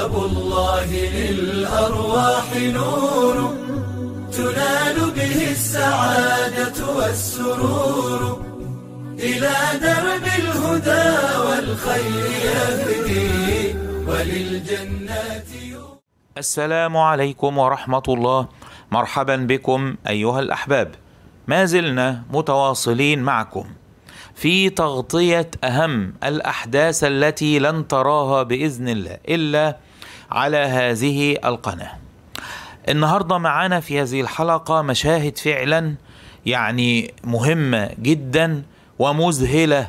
كتاب الله للأرواح نور تنال به السعادة والسرور إلى درب الهدى والخير يهدي وللجنات السلام عليكم ورحمة الله مرحبا بكم أيها الأحباب ما زلنا متواصلين معكم في تغطية أهم الأحداث التي لن تراها بإذن الله إلا على هذه القناه النهارده معانا في هذه الحلقه مشاهد فعلا يعني مهمه جدا ومذهله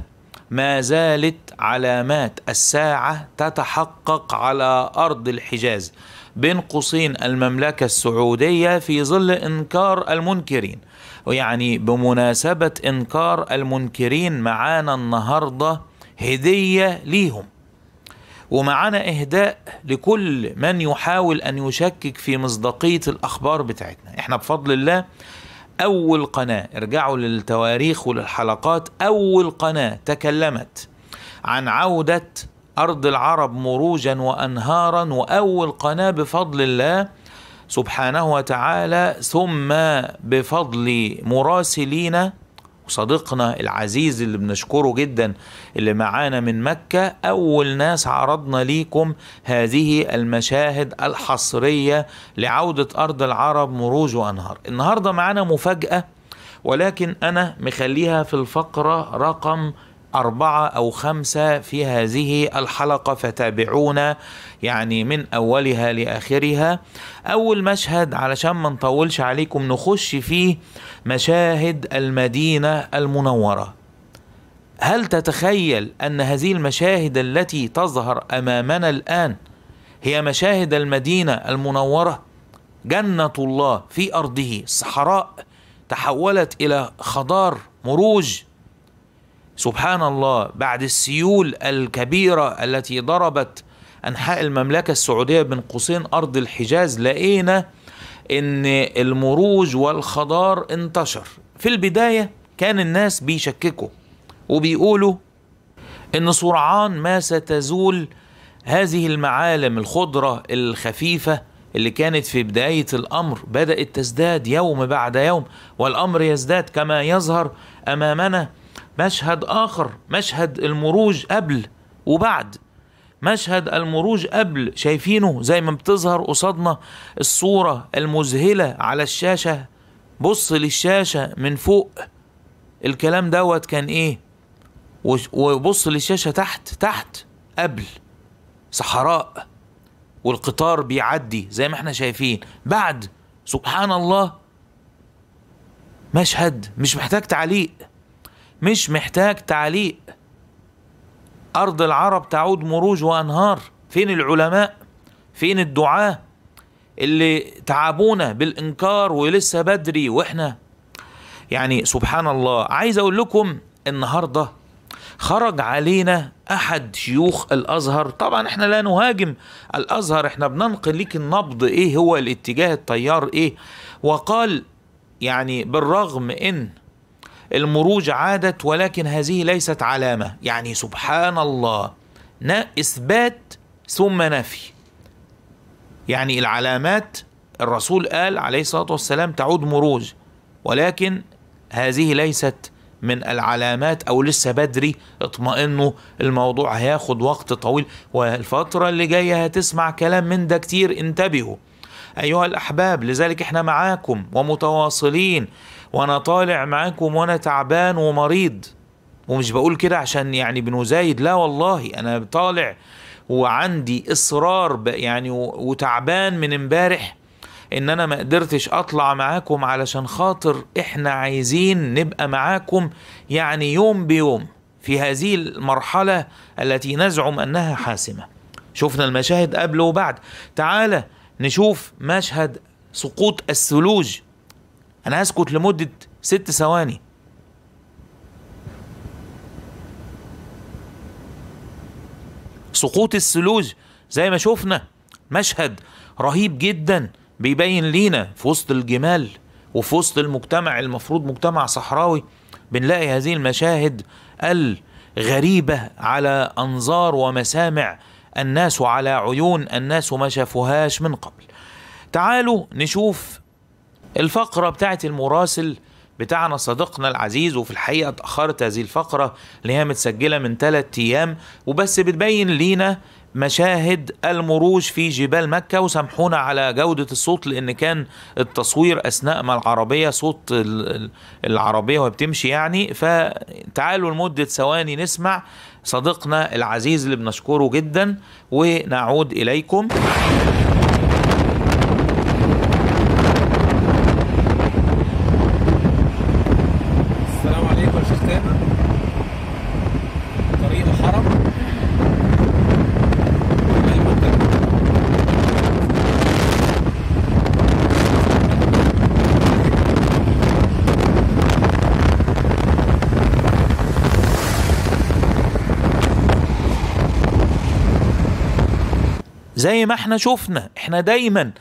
ما زالت علامات الساعه تتحقق على ارض الحجاز بين قوسين المملكه السعوديه في ظل انكار المنكرين ويعني بمناسبه انكار المنكرين معانا النهارده هديه ليهم ومعانا إهداء لكل من يحاول أن يشكك في مصداقية الأخبار بتاعتنا إحنا بفضل الله أول قناة ارجعوا للتواريخ وللحلقات أول قناة تكلمت عن عودة أرض العرب مروجا وأنهارا وأول قناة بفضل الله سبحانه وتعالى ثم بفضل مراسلينا صديقنا العزيز اللي بنشكره جدا اللي معانا من مكة أول ناس عرضنا ليكم هذه المشاهد الحصرية لعودة أرض العرب مروج وأنهار النهاردة معانا مفاجأة ولكن أنا مخليها في الفقرة رقم أربعة أو خمسة في هذه الحلقة فتابعونا يعني من أولها لآخرها أول مشهد علشان ما نطولش عليكم نخش فيه مشاهد المدينة المنورة هل تتخيل أن هذه المشاهد التي تظهر أمامنا الآن هي مشاهد المدينة المنورة جنة الله في أرضه صحراء تحولت إلى خضار مروج سبحان الله بعد السيول الكبيرة التي ضربت أنحاء المملكة السعودية بين قوسين أرض الحجاز لقينا إن المروج والخضار انتشر في البداية كان الناس بيشككوا وبيقولوا إن سرعان ما ستزول هذه المعالم الخضرة الخفيفة اللي كانت في بداية الأمر بدأت تزداد يوم بعد يوم والأمر يزداد كما يظهر أمامنا مشهد آخر مشهد المروج قبل وبعد مشهد المروج قبل شايفينه زي ما بتظهر قصادنا الصورة المذهلة على الشاشة بص للشاشة من فوق الكلام دوت كان ايه وبص للشاشة تحت تحت قبل صحراء والقطار بيعدي زي ما احنا شايفين بعد سبحان الله مشهد مش محتاج تعليق مش محتاج تعليق أرض العرب تعود مروج وأنهار فين العلماء فين الدعاة اللي تعبونا بالإنكار ولسه بدري وإحنا يعني سبحان الله عايز أقول لكم النهاردة خرج علينا أحد شيوخ الأزهر طبعا إحنا لا نهاجم الأزهر إحنا بننقل لك النبض إيه هو الاتجاه التيار إيه وقال يعني بالرغم إن المروج عادت ولكن هذه ليست علامة يعني سبحان الله إثبات ثم نفي يعني العلامات الرسول قال عليه الصلاة والسلام تعود مروج ولكن هذه ليست من العلامات او لسه بدري اطمئنوا الموضوع هياخد وقت طويل والفتره اللي جايه هتسمع كلام من ده كتير انتبهوا ايها الاحباب لذلك احنا معاكم ومتواصلين وانا طالع معاكم وانا تعبان ومريض ومش بقول كده عشان يعني بنزايد لا والله انا طالع وعندي اصرار يعني وتعبان من امبارح ان انا ما قدرتش اطلع معاكم علشان خاطر احنا عايزين نبقى معاكم يعني يوم بيوم في هذه المرحلة التي نزعم انها حاسمة شفنا المشاهد قبل وبعد تعالى نشوف مشهد سقوط الثلوج انا هسكت لمدة ست ثواني سقوط الثلوج زي ما شفنا مشهد رهيب جدا بيبين لينا في وسط الجمال وفي وسط المجتمع المفروض مجتمع صحراوي بنلاقي هذه المشاهد الغريبة على أنظار ومسامع الناس وعلى عيون الناس وما شافوهاش من قبل تعالوا نشوف الفقرة بتاعت المراسل بتاعنا صديقنا العزيز وفي الحقيقة اتأخرت هذه الفقرة اللي هي متسجلة من ثلاث أيام وبس بتبين لينا مشاهد المروج في جبال مكة وسامحونا على جودة الصوت لأن كان التصوير أثناء ما العربية صوت العربية وهي بتمشي يعني فتعالوا لمدة ثواني نسمع صديقنا العزيز اللي بنشكره جدا ونعود إليكم زي ما احنا شفنا احنا دايما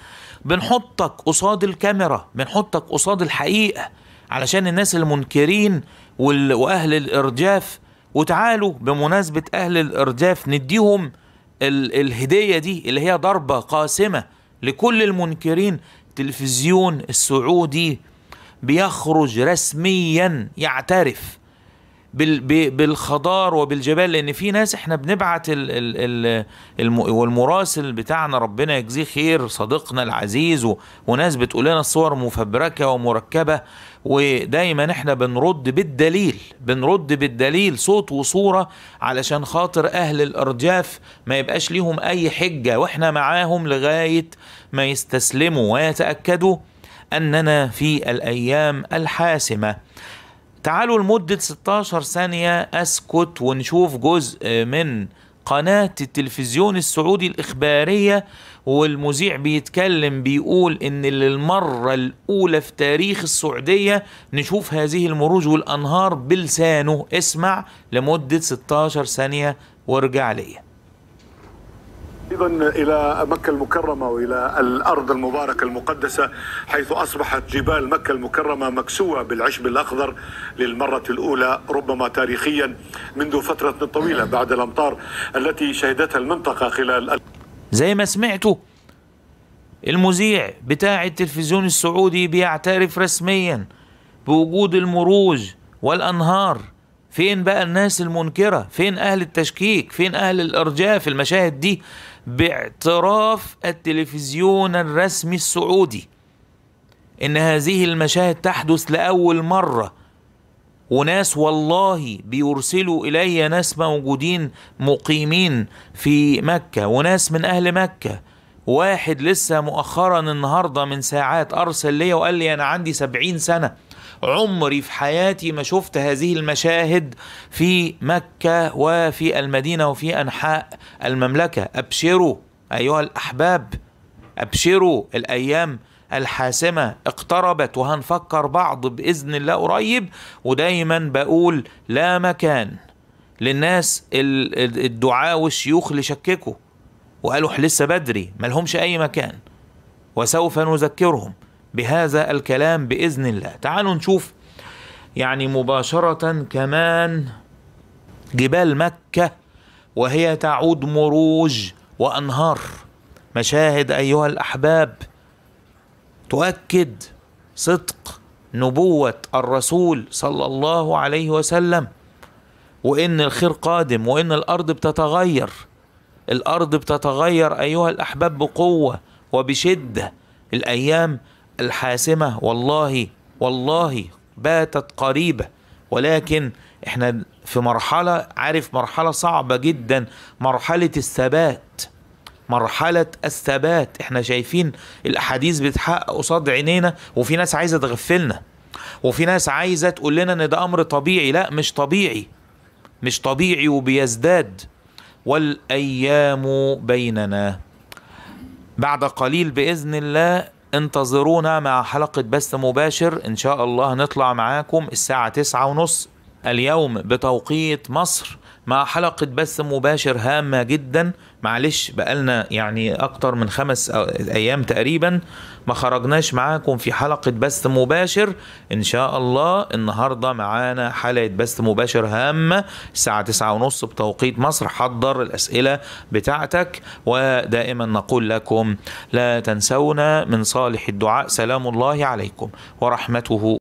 بنحطك قصاد الكاميرا بنحطك قصاد الحقيقة علشان الناس المنكرين واهل الارجاف وتعالوا بمناسبة اهل الارجاف نديهم ال الهدية دي اللي هي ضربة قاسمة لكل المنكرين التلفزيون السعودي بيخرج رسميا يعترف بالخضار وبالجبال لان في ناس احنا بنبعت والمراسل بتاعنا ربنا يجزيه خير صديقنا العزيز وناس بتقول لنا الصور مفبركه ومركبه ودايما احنا بنرد بالدليل بنرد بالدليل صوت وصوره علشان خاطر اهل الارجاف ما يبقاش ليهم اي حجه واحنا معاهم لغايه ما يستسلموا ويتاكدوا اننا في الايام الحاسمه تعالوا لمدة 16 ثانية أسكت ونشوف جزء من قناة التلفزيون السعودي الإخبارية والمذيع بيتكلم بيقول إن للمرة الأولى في تاريخ السعودية نشوف هذه المروج والأنهار بلسانه اسمع لمدة 16 ثانية وارجع ليا ايضا الى مكه المكرمه والى الارض المباركه المقدسه حيث اصبحت جبال مكه المكرمه مكسوه بالعشب الاخضر للمره الاولى ربما تاريخيا منذ فتره طويله بعد الامطار التي شهدتها المنطقه خلال زي ما سمعتوا المذيع بتاع التلفزيون السعودي بيعترف رسميا بوجود المروج والانهار فين بقى الناس المنكرة فين أهل التشكيك فين أهل الإرجاء في المشاهد دي باعتراف التلفزيون الرسمي السعودي ان هذه المشاهد تحدث لاول مره وناس والله بيرسلوا الي ناس موجودين مقيمين في مكه وناس من اهل مكه واحد لسه مؤخرا النهارده من ساعات ارسل لي وقال لي انا عندي سبعين سنه عمري في حياتي ما شفت هذه المشاهد في مكة وفي المدينة وفي أنحاء المملكة أبشروا أيها الأحباب أبشروا الأيام الحاسمة اقتربت وهنفكر بعض بإذن الله قريب ودايما بقول لا مكان للناس الدعاء والشيوخ اللي شككوا وقالوا لسه بدري ملهمش أي مكان وسوف نذكرهم بهذا الكلام باذن الله تعالوا نشوف يعني مباشره كمان جبال مكه وهي تعود مروج وانهار مشاهد ايها الاحباب تؤكد صدق نبوه الرسول صلى الله عليه وسلم وان الخير قادم وان الارض بتتغير الارض بتتغير ايها الاحباب بقوه وبشده الايام الحاسمة والله والله باتت قريبة ولكن احنا في مرحلة عارف مرحلة صعبة جدا مرحلة الثبات مرحلة الثبات احنا شايفين الاحاديث بتحقق قصاد عينينا وفي ناس عايزة تغفلنا وفي ناس عايزة تقول لنا ان ده امر طبيعي لا مش طبيعي مش طبيعي وبيزداد والايام بيننا بعد قليل باذن الله انتظرونا مع حلقة بث مباشر إن شاء الله نطلع معاكم الساعة تسعة ونص اليوم بتوقيت مصر مع حلقة بث مباشر هامة جدا معلش بقالنا يعني اكتر من خمس ايام تقريبا ما خرجناش معاكم في حلقة بث مباشر ان شاء الله النهاردة معانا حلقة بث مباشر هامة الساعة تسعة ونص بتوقيت مصر حضر الاسئلة بتاعتك ودائما نقول لكم لا تنسونا من صالح الدعاء سلام الله عليكم ورحمته